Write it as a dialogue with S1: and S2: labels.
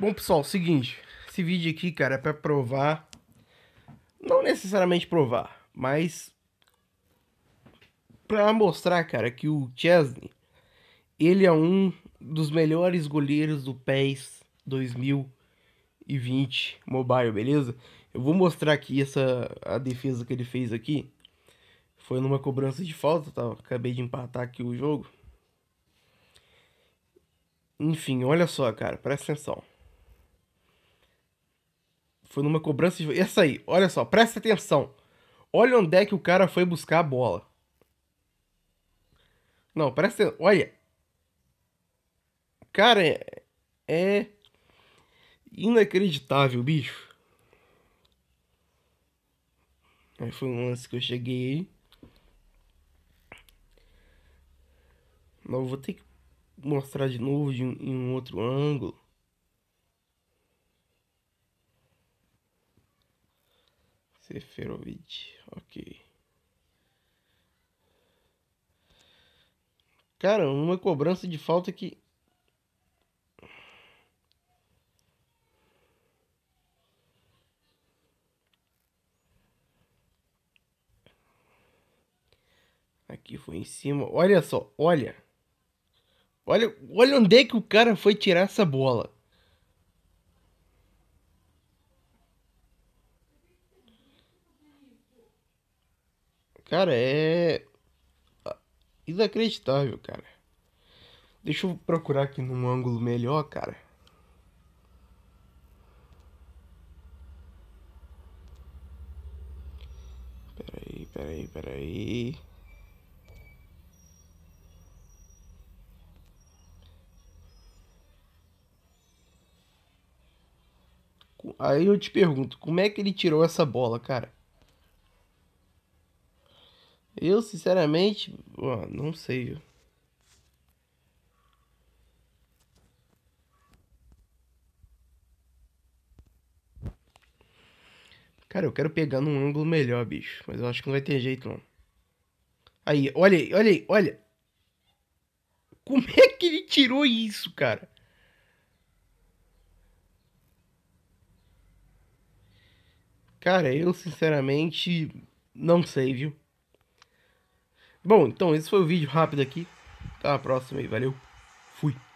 S1: Bom, pessoal, seguinte. Esse vídeo aqui, cara, é pra provar. Não necessariamente provar, mas. Pra mostrar, cara, que o Chesney. Ele é um dos melhores goleiros do PES 2020 Mobile, beleza? Eu vou mostrar aqui essa a defesa que ele fez aqui. Foi numa cobrança de falta, tá? Acabei de empatar aqui o jogo. Enfim, olha só, cara, presta atenção. Foi numa cobrança de. Essa aí, olha só, presta atenção. Olha onde é que o cara foi buscar a bola. Não, presta atenção. Olha. Cara, é, é. inacreditável, bicho. Aí foi um lance que eu cheguei. Não, vou ter que mostrar de novo de em um outro ângulo. Seferovic, ok. Cara, uma cobrança de falta que. Aqui foi em cima. Olha só, olha. Olha, olha onde é que o cara foi tirar essa bola. Cara, é. Inacreditável, cara. Deixa eu procurar aqui num ângulo melhor, cara. Peraí, peraí, peraí. Aí eu te pergunto, como é que ele tirou essa bola, cara? Eu, sinceramente, não sei. Cara, eu quero pegar num ângulo melhor, bicho. Mas eu acho que não vai ter jeito, não. Aí, olha aí, olha aí, olha. Como é que ele tirou isso, cara? Cara, eu sinceramente não sei, viu? Bom, então esse foi o vídeo rápido aqui. Até a próxima e valeu. Fui.